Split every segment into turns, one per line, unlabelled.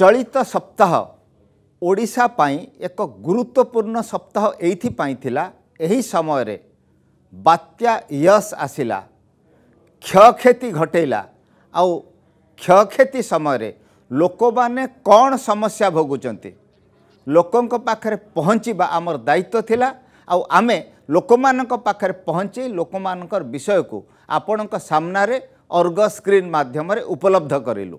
ଚଳିତ ସପ୍ତାହ ଓଡ଼ିଶା ପାଇଁ ଏକ ଗୁରୁତ୍ୱପୂର୍ଣ୍ଣ ସପ୍ତାହ ଏଇଥିପାଇଁ ଥିଲା ଏହି ସମୟରେ ବାତ୍ୟା ୟଶ ଆସିଲା କ୍ଷୟକ୍ଷତି ଘଟେଇଲା ଆଉ କ୍ଷୟକ୍ଷତି ସମୟରେ ଲୋକମାନେ କ'ଣ ସମସ୍ୟା ଭୋଗୁଛନ୍ତି ଲୋକଙ୍କ ପାଖରେ ପହଞ୍ଚିବା ଆମର ଦାୟିତ୍ୱ ଥିଲା ଆଉ ଆମେ ଲୋକମାନଙ୍କ ପାଖରେ ପହଞ୍ଚି ଲୋକମାନଙ୍କର ବିଷୟକୁ ଆପଣଙ୍କ ସାମ୍ନାରେ ଅର୍ଗ ସ୍କ୍ରିନ୍ ମାଧ୍ୟମରେ ଉପଲବ୍ଧ କରିଲୁ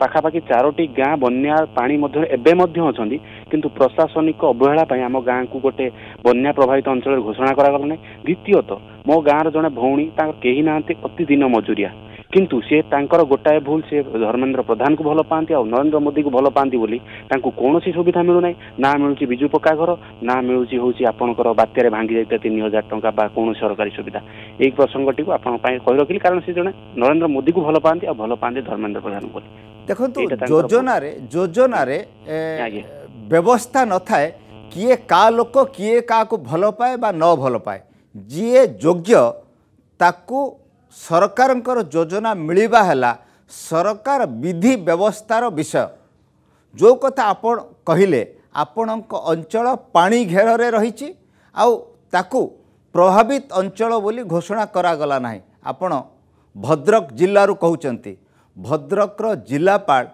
ପାଖାପାଖି ଚାରୋଟି ଗାଁ ବନ୍ୟା ପାଣି ମଧ୍ୟରେ ଏବେ ମଧ୍ୟ ଅଛନ୍ତି କିନ୍ତୁ ପ୍ରଶାସନିକ ଅବହେଳା ପାଇଁ ଆମ ଗାଁକୁ ଗୋଟେ ବନ୍ୟା ପ୍ରଭାବିତ ଅଞ୍ଚଳରେ ଘୋଷଣା କରାଗଲା ନାହିଁ ଦ୍ୱିତୀୟତଃ ମୋ ଗାଁର ଜଣେ ଭଉଣୀ ତାଙ୍କର କେହି ନାହାନ୍ତି ଅତି ଦିନ ମଜୁରିଆ କିନ୍ତୁ ସିଏ ତାଙ୍କର ଗୋଟାଏ ଭୁଲ ସିଏ ଧର୍ମେନ୍ଦ୍ର ପ୍ରଧାନଙ୍କୁ ଭଲ ପାଆନ୍ତି ଆଉ ନରେନ୍ଦ୍ର ମୋଦିକୁ ଭଲ ପାଆନ୍ତି ବୋଲି ତାଙ୍କୁ କୌଣସି ସୁବିଧା ମିଳୁନାହିଁ ନା ମିଳୁଛି ବିଜୁ ପକ୍କା ଘର ନା ମିଳୁଛି ହେଉଛି ଆପଣଙ୍କର ବାତ୍ୟାରେ ଭାଙ୍ଗି ଯାଇଥିବା ତିନି ହଜାର ଟଙ୍କା ବା କୌଣସି ସରକାରୀ ସୁବିଧା ଏହି ପ୍ରସଙ୍ଗଟିକୁ ଆପଣଙ୍କ ପାଇଁ କହି ରଖିଲି କାରଣ ସେ ଜଣେ ନରେନ୍ଦ୍ର ମୋଦିକୁ ଭଲ ପାଆନ୍ତି ଆଉ ଭଲ ପାଆନ୍ତି ଧର୍ମେନ୍ଦ୍ର ପ୍ରଧାନଙ୍କୁ ବୋଲି ଦେଖନ୍ତୁ ଯୋଜନାରେ
ଯୋଜନାରେ ବ୍ୟବସ୍ଥା ନଥାଏ କିଏ କାହା ଲୋକ କିଏ କାହାକୁ ଭଲ ପାଏ ବା ନ ଭଲ ପାଏ ଯିଏ ଯୋଗ୍ୟ ତାକୁ ସରକାରଙ୍କର ଯୋଜନା ମିଳିବା ହେଲା ସରକାର ବିଧି ବ୍ୟବସ୍ଥାର ବିଷୟ ଯେଉଁ କଥା ଆପଣ କହିଲେ ଆପଣଙ୍କ ଅଞ୍ଚଳ ପାଣି ଘେରରେ ରହିଛି ଆଉ ତାକୁ ପ୍ରଭାବିତ ଅଞ୍ଚଳ ବୋଲି ଘୋଷଣା କରାଗଲା ନାହିଁ ଆପଣ ଭଦ୍ରକ ଜିଲ୍ଲାରୁ କହୁଛନ୍ତି ଭଦ୍ରକର ଜିଲ୍ଲାପାଳ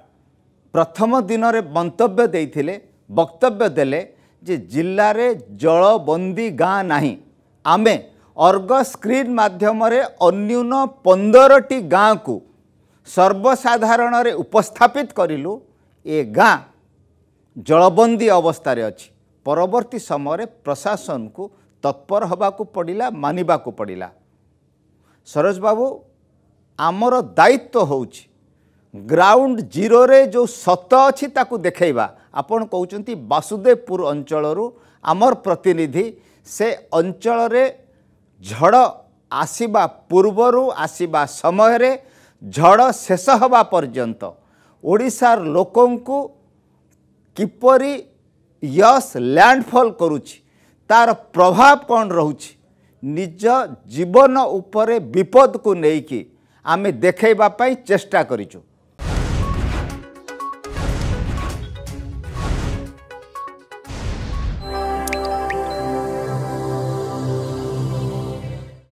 ପ୍ରଥମ ଦିନରେ ମନ୍ତବ୍ୟ ଦେଇଥିଲେ ବକ୍ତବ୍ୟ ଦେଲେ ଯେ ଜିଲ୍ଲାରେ ଜଳବନ୍ଦୀ ଗାଁ ନାହିଁ ଆମେ ଅର୍ଗ ସ୍କ୍ରିନ୍ ମାଧ୍ୟମରେ ଅନ୍ୟୁନ ପନ୍ଦରଟି ଗାଁକୁ ସର୍ବସାଧାରଣରେ ଉପସ୍ଥାପିତ କରିଲୁ ଏ ଗାଁ ଜଳବନ୍ଦୀ ଅବସ୍ଥାରେ ଅଛି ପରବର୍ତ୍ତୀ ସମୟରେ ପ୍ରଶାସନକୁ ତତ୍ପର ହେବାକୁ ପଡ଼ିଲା ମାନିବାକୁ ପଡ଼ିଲା ସରୋଜ ବାବୁ ଆମର ଦାୟିତ୍ୱ ହେଉଛି ଗ୍ରାଉଣ୍ଡ ଜିରୋରେ ଯେଉଁ ସତ ଅଛି ତାକୁ ଦେଖାଇବା ଆପଣ କହୁଛନ୍ତି ବାସୁଦେବପୁର ଅଞ୍ଚଳରୁ ଆମର ପ୍ରତିନିଧି ସେ ଅଞ୍ଚଳରେ ঝড় আসিবা পূର୍ବରୁ ଆସିବା ସମୟରେ ଝଡ଼ ଶେଷ ହେବା ପର୍ଯ୍ୟନ୍ତ ଓଡ଼ିଶାର ଲୋକଙ୍କୁ କିପରି ୟସ୍ ଲ୍ୟାଣ୍ଡଫଲ୍ କରୁଛି ତାର ପ୍ରଭାବ କ'ଣ ରହୁଛି ନିଜ ଜୀବନ ଉପରେ ବିପଦକୁ ନେଇକି ଆମେ ଦେଖାଇବା ପାଇଁ ଚେଷ୍ଟା କରିଛୁ